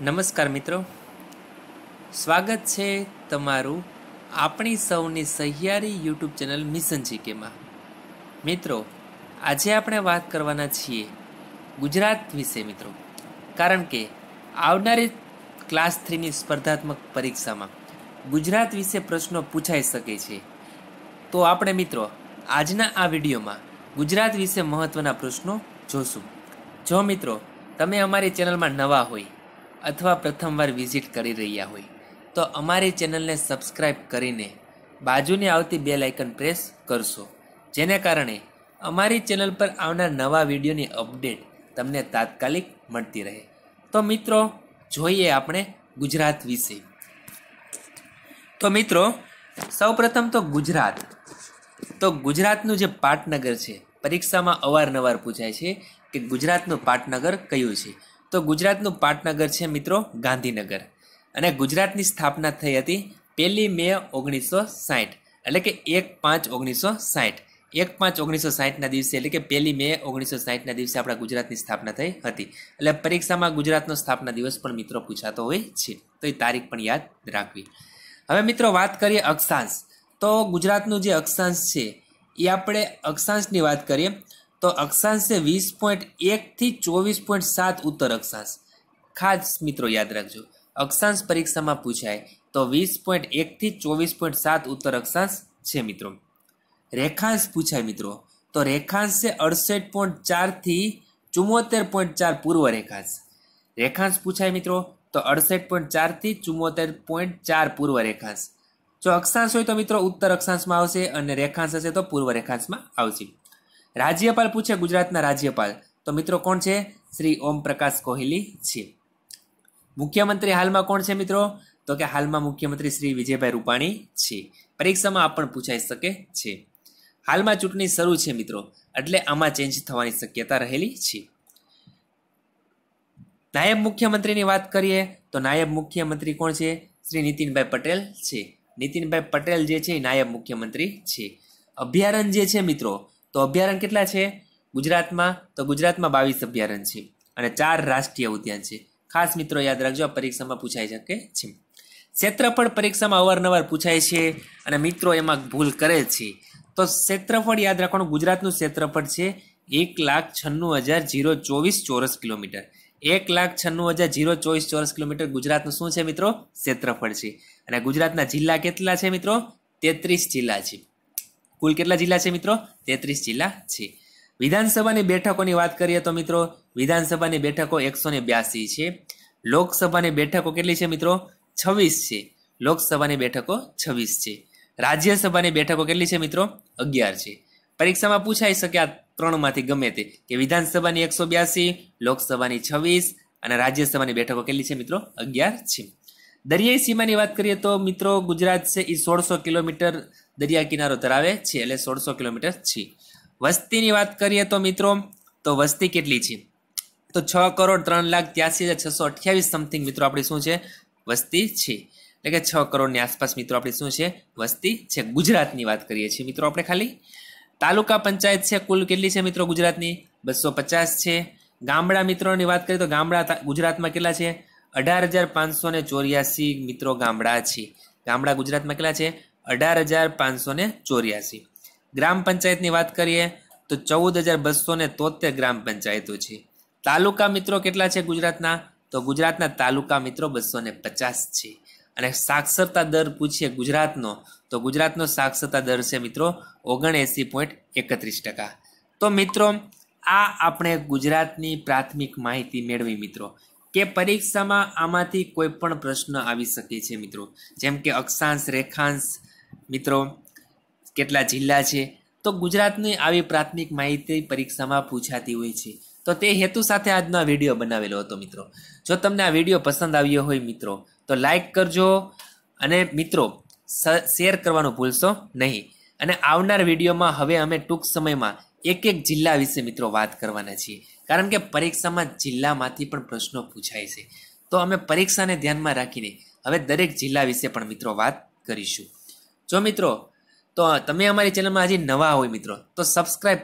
નમસ્કાર મિત્રો સ્વાગત છે તમારું આપણી સૌની સહિયારી યુટ્યુબ ચેનલ મિશન જીકેમાં મિત્રો આજે આપણે વાત કરવાના છીએ ગુજરાત વિશે મિત્રો કારણ કે આવનારી ક્લાસ થ્રીની સ્પર્ધાત્મક પરીક્ષામાં ગુજરાત વિશે પ્રશ્નો પૂછાઈ શકે છે તો આપણે મિત્રો આજના આ વિડીયોમાં ગુજરાત વિશે મહત્ત્વના પ્રશ્નો જોશું જો મિત્રો તમે અમારી ચેનલમાં નવા હોય અથવા પ્રથમવાર વિઝિટ કરી રહ્યા હોય તો અમારી ચેનલને સબસ્ક્રાઈબ કરીને બાજુની આવતી બે લાઇકન પ્રેસ કરશો જેને કારણે અમારી ચેનલ પર આવનાર નવા વિડીયોની અપડેટ તમને તાત્કાલિક મળતી રહે તો મિત્રો જોઈએ આપણે ગુજરાત વિશે તો મિત્રો સૌપ્રથમ તો ગુજરાત તો ગુજરાતનું જે પાટનગર છે પરીક્ષામાં અવારનવાર પૂછાય છે કે ગુજરાતનું પાટનગર કયું છે તો ગુજરાતનું પાટનગર છે મિત્રો ગાંધીનગર અને ગુજરાતની સ્થાપના થઈ હતી પહેલી મે ઓગણીસો સાહીઠ એટલે કે એક પાંચ ઓગણીસો સાહીઠ એક પાંચ ઓગણીસો સાહીઠના દિવસે એટલે કે પહેલી મે ઓગણીસો સાહીઠના દિવસે આપણા ગુજરાતની સ્થાપના થઈ હતી એટલે પરીક્ષામાં ગુજરાતનો સ્થાપના દિવસ પણ મિત્રો પૂછાતો હોય છે તો એ તારીખ પણ યાદ રાખવી હવે મિત્રો વાત કરીએ અક્ષાંશ તો ગુજરાતનું જે અક્ષાંશ છે એ આપણે અક્ષાંશની વાત કરીએ તો અક્ષાંશ છે વીસ પોઈન્ટ એકથી ચોવીસ પોઈન્ટ સાત ઉત્તર અક્ષાંશ ખાસ મિત્રો યાદ રાખજો અક્ષાંશ પરીક્ષામાં પૂછાય તો વીસ પોઈન્ટ એકથી ચોવીસ પોઈન્ટ સાત ઉત્તર અક્ષાંશ છે મિત્રો રેખાંશ પૂછાય મિત્રો તો રેખાંશ છે અડસઠ પોઈન્ટ ચારથી ચુમ્મોતેર પોઈન્ટ ચાર પૂર્વ રેખાંશ રેખાંશ પૂછાય મિત્રો તો અડસઠ પોઈન્ટ ચારથી ચુમ્મોતેર પોઈન્ટ ચાર પૂર્વ રેખાંશ જો અક્ષાંશ હોય તો મિત્રો ઉત્તર અક્ષાંશમાં આવશે અને રેખાંશ હશે તો પૂર્વ રેખાંશમાં આવશે રાજ્યપાલ પૂછે ગુજરાતના રાજ્યપાલ તો મિત્રો કોણ છે શ્રી ઓમ પ્રકાશ કોહલી છે મુખ્યમંત્રી હાલમાં કોણ છે મિત્રો તો કે હાલમાં મુખ્યમંત્રી શ્રી વિજયભાઈ રૂપાણી છે પરીક્ષામાં આ પણ પૂછાઈ શકે છે હાલમાં ચૂંટણી શરૂ છે મિત્રો એટલે આમાં ચેન્જ થવાની શક્યતા રહેલી છે નાયબ મુખ્યમંત્રીની વાત કરીએ તો નાયબ મુખ્યમંત્રી કોણ છે શ્રી નીતિનભાઈ પટેલ છે નીતિનભાઈ પટેલ જે છે નાયબ મુખ્યમંત્રી છે અભયારણ્ય જે છે મિત્રો તો અભયારણ્ય કેટલા છે ગુજરાતમાં તો ગુજરાતમાં બાવીસ અભયારણ્ય છે અને ચાર રાષ્ટ્રીય ઉદ્યાન છે ખાસ મિત્રો યાદ રાખજો આ પરીક્ષામાં પૂછાઈ શકે છે ક્ષેત્રફળ પરીક્ષામાં અવારનવાર પૂછાય છે અને મિત્રો એમાં ભૂલ કરે છે તો ક્ષેત્રફળ યાદ રાખવાનું ગુજરાતનું ક્ષેત્રફળ છે એક લાખ છન્નું હજાર જીરો ચોવીસ ચોરસ કિલોમીટર એક લાખ છન્નું હજાર જીરો ચોવીસ ચોરસ કિલોમીટર ગુજરાતનું શું છે મિત્રો ક્ષેત્રફળ છે અને ગુજરાતના જિલ્લા કેટલા છે મિત્રો તેત્રીસ જિલ્લા છે કુલ કેટલા જિલ્લા છે મિત્રો તેત્રીસ જિલ્લા છે વિધાનસભાની બેઠકોની વાત કરીએ તો મિત્રો વિધાનસભાની બેઠકો એકસો બ્યાસી છે લોકસભાની બેઠકો કેટલી છે મિત્રો છવ્વીસ છે લોકસભાની બેઠકો છવ્વીસ છે રાજ્યસભાની બેઠકો કેટલી છે મિત્રો અગિયાર છે પરીક્ષામાં પૂછાઈ શકે આ ત્રણમાંથી ગમે તે કે વિધાનસભાની એકસો બ્યાસી લોકસભાની છવ્વીસ અને રાજ્યસભાની બેઠકો કેટલી છે મિત્રો અગિયાર છે દરિયાઈ સીમાની વાત કરીએ તો મિત્રો ગુજરાત છે એ સોળસો કિલોમીટર દરિયા કિનારો ધરાવે છે એટલે સોળસો કિલોમીટર છે વસ્તીની વાત કરીએ તો મિત્રો તો વસ્તી કેટલી છે તો છ કરોડ ત્રણ લાખ ત્યાસી હજાર છસો અઠ્યાવીસ સમથિંગ મિત્રો આપણી શું છે વસ્તી છે એટલે કે છ કરોડની આસપાસ મિત્રો આપણી શું છે વસ્તી છે ગુજરાતની વાત કરીએ છીએ મિત્રો આપણે ખાલી તાલુકા પંચાયત છે કુલ કેટલી છે મિત્રો ગુજરાતની બસો પચાસ છે ગામડા મિત્રોની વાત કરીએ તો ગામડા ગુજરાતમાં કેટલા છે અઢાર હજાર પાંચસો ને ચોર્યાસી મિત્રો ગામડા છે ગામડા ગુજરાતમાં કેટલા છે અઢાર હજાર પાંચસો ને ચોર્યાસી ગ્રામ પંચાયતની વાત કરીએ તો ચૌદ હજાર બસો ને તોતેર ગ્રામ પંચાયતો છે તાલુકા મિત્રો કેટલા છે ગુજરાતના તો ગુજરાતના તાલુકા મિત્રો બસો ને પચાસ છે અને સાક્ષરતા દર પૂછીએ ગુજરાતનો તો ગુજરાતનો સાક્ષરતા દર છે મિત્રો ઓગણએંસી પોઈન્ટ એકત્રીસ ટકા તો મિત્રો આ આપણે ગુજરાતની પ્રાથમિક માહિતી મેળવી મિત્રો કે પરીક્ષામાં આમાંથી કોઈ પણ પ્રશ્ન આવી શકે છે મિત્રો જેમ કે અક્ષાંશ રેખાંશ મિત્રો કેટલા જિલ્લા છે તો ગુજરાતની આવી પ્રાથમિક માહિતી પરીક્ષામાં પૂછાતી હોય છે તો તે હેતુ સાથે આજનો આ વિડીયો બનાવેલો હતો મિત્રો જો તમને આ વિડીયો પસંદ આવ્યો હોય મિત્રો તો લાઈક કરજો અને મિત્રો શેર કરવાનું ભૂલશો નહીં અને આવનાર વિડીયોમાં હવે અમે ટૂંક સમયમાં એક એક જિલ્લા વિશે મિત્રો વાત કરવાના છીએ કારણ કે પરીક્ષામાં જિલ્લામાંથી પણ પ્રશ્નો પૂછાય છે તો અમે પરીક્ષાને ધ્યાનમાં રાખીને હવે દરેક જિલ્લા વિશે પણ મિત્રો વાત કરીશું જો મિત્રો તો તમે અમારી ચેનલમાં હજી નવા હોય મિત્રો તો સબસ્ક્રાઈબ